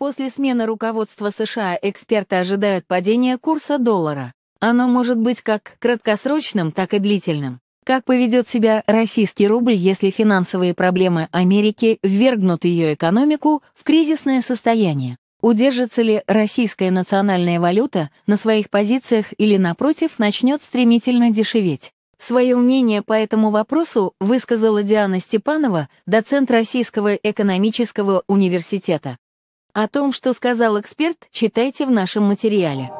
После смены руководства США эксперты ожидают падения курса доллара. Оно может быть как краткосрочным, так и длительным. Как поведет себя российский рубль, если финансовые проблемы Америки ввергнут ее экономику в кризисное состояние? Удержится ли российская национальная валюта на своих позициях или, напротив, начнет стремительно дешеветь? Свое мнение по этому вопросу высказала Диана Степанова, доцент Российского экономического университета. О том, что сказал эксперт, читайте в нашем материале.